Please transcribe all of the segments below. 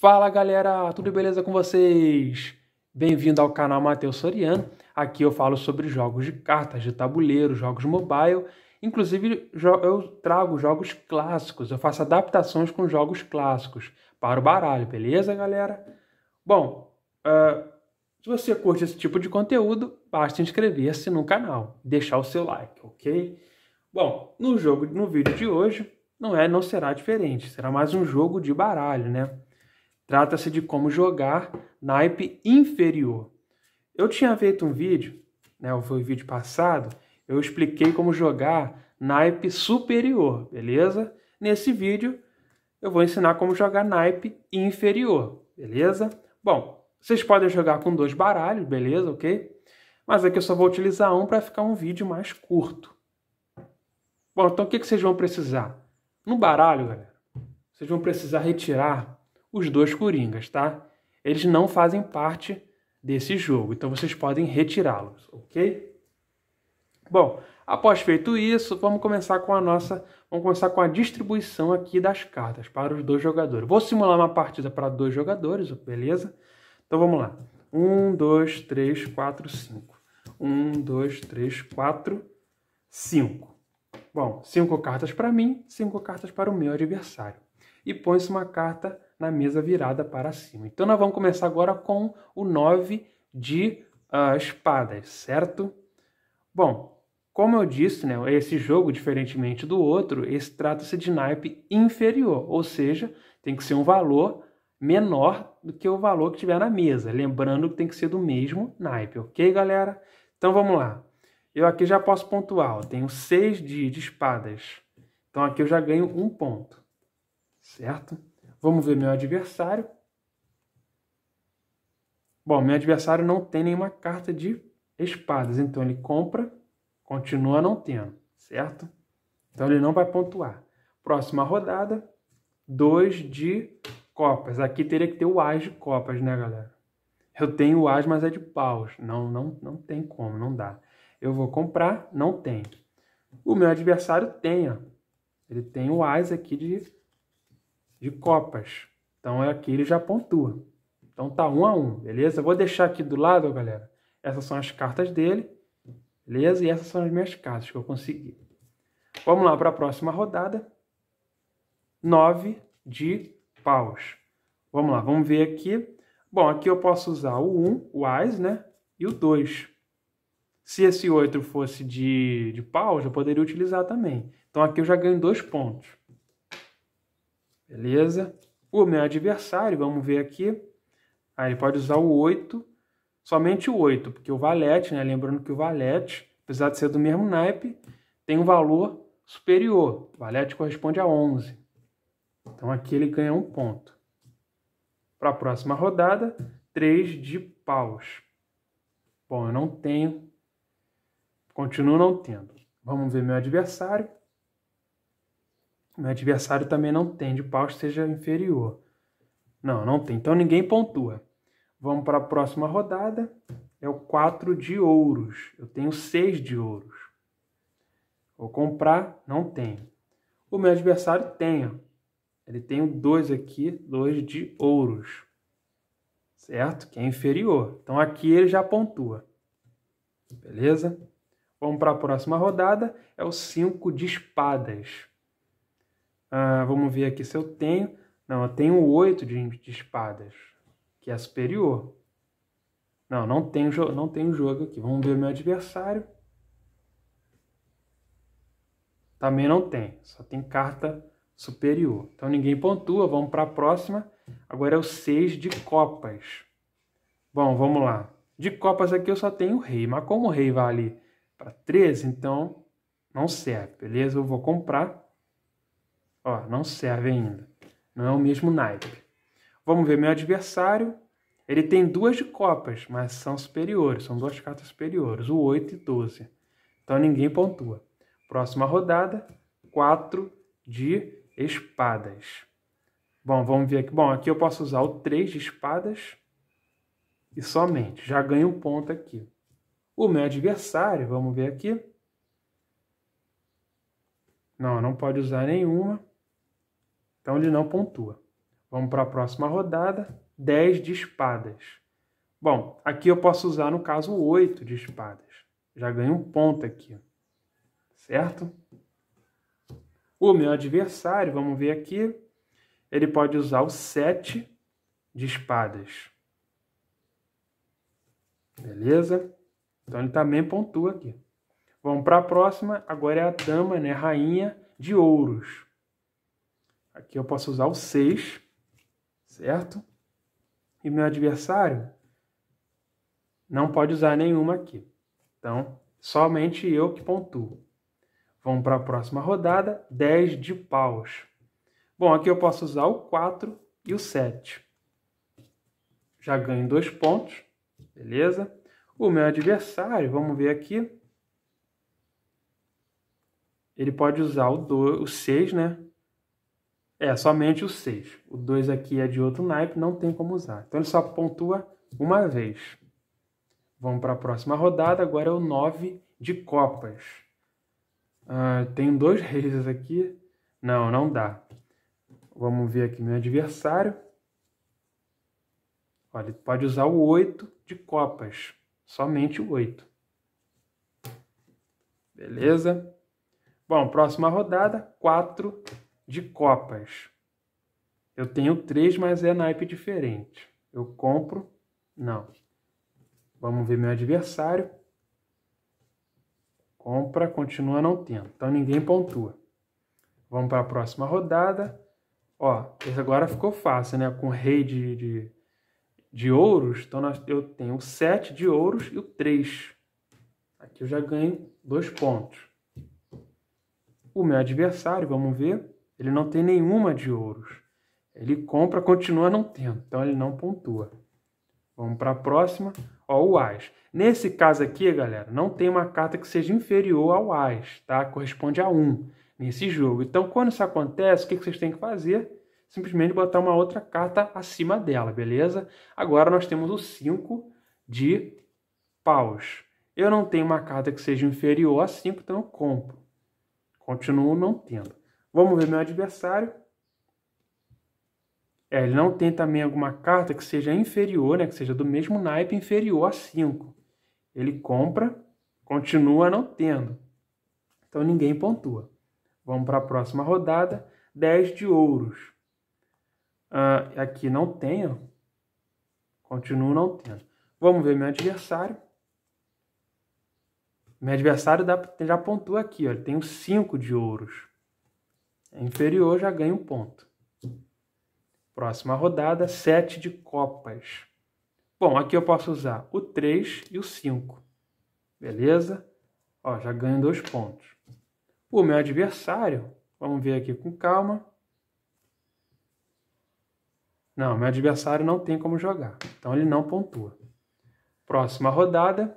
Fala galera, tudo beleza com vocês? Bem-vindo ao canal Matheus Soriano. Aqui eu falo sobre jogos de cartas, de tabuleiro, jogos mobile. Inclusive, eu trago jogos clássicos, eu faço adaptações com jogos clássicos para o baralho, beleza, galera? Bom, uh, se você curte esse tipo de conteúdo, basta inscrever-se no canal, deixar o seu like, ok? Bom, no jogo, no vídeo de hoje, não é, não será diferente. Será mais um jogo de baralho, né? Trata-se de como jogar naipe inferior. Eu tinha feito um vídeo, né, foi o vídeo passado, eu expliquei como jogar naipe superior, beleza? Nesse vídeo eu vou ensinar como jogar naipe inferior, beleza? Bom, vocês podem jogar com dois baralhos, beleza, ok? Mas aqui eu só vou utilizar um para ficar um vídeo mais curto. Bom, então o que, que vocês vão precisar? No baralho, galera, vocês vão precisar retirar os dois coringas, tá? Eles não fazem parte desse jogo, então vocês podem retirá-los, ok? Bom, após feito isso, vamos começar com a nossa, vamos começar com a distribuição aqui das cartas para os dois jogadores. Vou simular uma partida para dois jogadores, beleza? Então vamos lá. 1, 2, 3, 4, 5. 1, 2, 3, 4, 5. Bom, cinco cartas para mim, cinco cartas para o meu adversário. E põe-se uma carta na mesa virada para cima. Então nós vamos começar agora com o 9 de uh, espadas, certo? Bom, como eu disse, né, esse jogo, diferentemente do outro, esse trata-se de naipe inferior, ou seja, tem que ser um valor menor do que o valor que tiver na mesa. Lembrando que tem que ser do mesmo naipe, ok, galera? Então vamos lá. Eu aqui já posso pontuar, ó, tenho 6 de, de espadas. Então aqui eu já ganho um ponto, certo? Vamos ver meu adversário. Bom, meu adversário não tem nenhuma carta de espadas, então ele compra, continua não tendo, certo? Então ele não vai pontuar. Próxima rodada, 2 de copas. Aqui teria que ter o as de copas, né, galera? Eu tenho o as, mas é de paus. Não, não, não tem como, não dá. Eu vou comprar, não tem. O meu adversário tem, ó. Ele tem o as aqui de de copas. Então é aqui ele já pontua. Então tá um a um, beleza? vou deixar aqui do lado, galera. Essas são as cartas dele, beleza? E essas são as minhas cartas que eu consegui. Vamos lá para a próxima rodada. Nove de paus. Vamos lá, vamos ver aqui. Bom, aqui eu posso usar o 1, o as, né? E o 2. Se esse 8 fosse de, de paus, eu poderia utilizar também. Então aqui eu já ganho dois pontos. Beleza? O meu adversário, vamos ver aqui. Aí ah, ele pode usar o 8, somente o 8, porque o valete, né? Lembrando que o valete, apesar de ser do mesmo naipe, tem um valor superior. O valete corresponde a 11. Então aqui ele ganha um ponto. Para a próxima rodada, 3 de paus. Bom, eu não tenho. Continuo não tendo. Vamos ver meu adversário meu adversário também não tem, de pau que seja inferior. Não, não tem. Então ninguém pontua. Vamos para a próxima rodada. É o 4 de ouros. Eu tenho 6 de ouros. Vou comprar, não tenho. O meu adversário tem. Ele tem dois aqui, dois de ouros. Certo? Que é inferior. Então aqui ele já pontua. Beleza? Vamos para a próxima rodada. É o 5 de espadas. Ah, vamos ver aqui se eu tenho. Não, eu tenho oito de, de, espadas, que é superior. Não, não tenho, não tenho jogo aqui. Vamos ver o meu adversário. Também não tem, só tem carta superior. Então ninguém pontua, vamos para a próxima. Agora é o 6 de copas. Bom, vamos lá. De copas aqui eu só tenho o rei, mas como o rei vale para 13, então não serve, beleza? Eu vou comprar. Ó, não serve ainda. Não é o mesmo naipe. Vamos ver meu adversário. Ele tem duas de copas, mas são superiores, são duas cartas superiores, o 8 e 12. Então ninguém pontua. Próxima rodada, 4 de espadas. Bom, vamos ver aqui. Bom, aqui eu posso usar o 3 de espadas e somente. Já ganho um ponto aqui. O meu adversário, vamos ver aqui. Não, não pode usar nenhuma. Então ele não pontua. Vamos para a próxima rodada. 10 de espadas. Bom, aqui eu posso usar, no caso, 8 de espadas. Já ganho um ponto aqui. Certo? O meu adversário, vamos ver aqui, ele pode usar o 7 de espadas. Beleza? Então ele também pontua aqui. Vamos para a próxima. Agora é a dama, né? Rainha de ouros. Aqui eu posso usar o 6, certo? E meu adversário não pode usar nenhuma aqui. Então, somente eu que pontuo. Vamos para a próxima rodada, 10 de paus. Bom, aqui eu posso usar o 4 e o 7. Já ganho dois pontos, beleza? O meu adversário, vamos ver aqui, ele pode usar o, o 6, né? É, somente o 6. O 2 aqui é de outro naipe, não tem como usar. Então ele só pontua uma vez. Vamos para a próxima rodada. Agora é o 9 de copas. Ah, tem dois reis aqui. Não, não dá. Vamos ver aqui meu adversário. Olha, ele pode usar o 8 de copas. Somente o 8. Beleza? Bom, próxima rodada, 4 de copas. Eu tenho três, mas é naipe diferente. Eu compro? Não. Vamos ver meu adversário. Compra, continua não tendo. Então ninguém pontua. Vamos para a próxima rodada. Ó, esse agora ficou fácil, né? Com rei de, de, de ouros, então nós, eu tenho o 7 de ouros e o 3. Aqui eu já ganho dois pontos. O meu adversário, vamos ver ele não tem nenhuma de ouros. Ele compra, continua não tendo, então ele não pontua. Vamos para a próxima, ó, o As. Nesse caso aqui, galera, não tem uma carta que seja inferior ao As, tá? Corresponde a 1 nesse jogo. Então, quando isso acontece, o que vocês têm que fazer? Simplesmente botar uma outra carta acima dela, beleza? Agora nós temos o 5 de paus. Eu não tenho uma carta que seja inferior a 5, então eu compro. Continuo não tendo. Vamos ver meu adversário. É, ele não tem também alguma carta que seja inferior, né, que seja do mesmo naipe inferior a 5. Ele compra, continua não tendo. Então ninguém pontua. Vamos para a próxima rodada. 10 de ouros. Ah, aqui não tem, ó. Continuo não tendo. Vamos ver meu adversário. Meu adversário já pontua aqui, ó. Ele tem um 5 de ouros. É inferior já ganha um ponto. Próxima rodada, 7 de copas. Bom, aqui eu posso usar o 3 e o 5. Beleza? Ó, já ganho dois pontos. O meu adversário, vamos ver aqui com calma. Não, meu adversário não tem como jogar, então ele não pontua. Próxima rodada,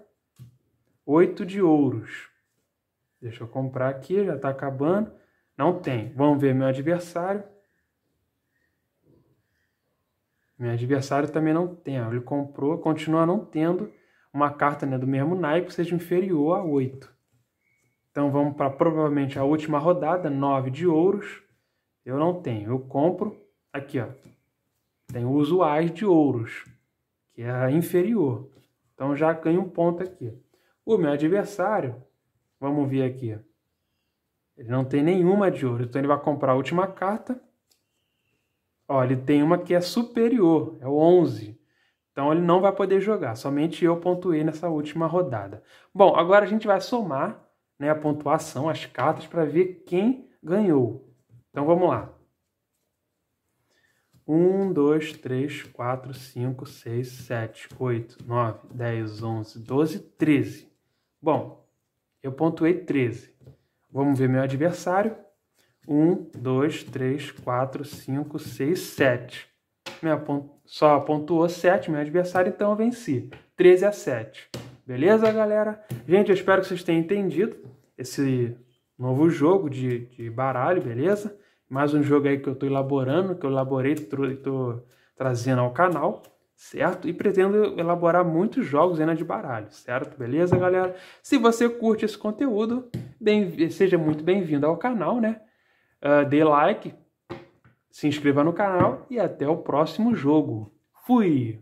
8 de ouros. Deixa eu comprar aqui, já está acabando. Não tem. Vamos ver meu adversário. Meu adversário também não tem. Ele comprou, continua não tendo uma carta né, do mesmo naipe seja inferior a 8. Então vamos para provavelmente a última rodada, 9 de ouros. Eu não tenho. Eu compro aqui, ó. Tem usuais de ouros, que é inferior. Então já ganho um ponto aqui. O meu adversário, vamos ver aqui. Ele não tem nenhuma de ouro. Então ele vai comprar a última carta. Ó, ele tem uma que é superior, é o 11. Então ele não vai poder jogar, somente eu pontuei nessa última rodada. Bom, agora a gente vai somar né, a pontuação, as cartas, para ver quem ganhou. Então vamos lá. 1, 2, 3, 4, 5, 6, 7, 8, 9, 10, 11, 12, 13. Bom, eu pontuei 13. Vamos ver meu adversário. 1, 2, 3, 4, 5, 6, 7. Só pontuou 7 meu adversário, então eu venci. 13 a 7. Beleza, galera? Gente, eu espero que vocês tenham entendido esse novo jogo de, de baralho, beleza? Mais um jogo aí que eu estou elaborando, que eu elaborei e estou trazendo ao canal certo? E pretendo elaborar muitos jogos ainda de baralho, certo? Beleza, galera? Se você curte esse conteúdo, bem, seja muito bem-vindo ao canal, né? Uh, dê like, se inscreva no canal e até o próximo jogo. Fui!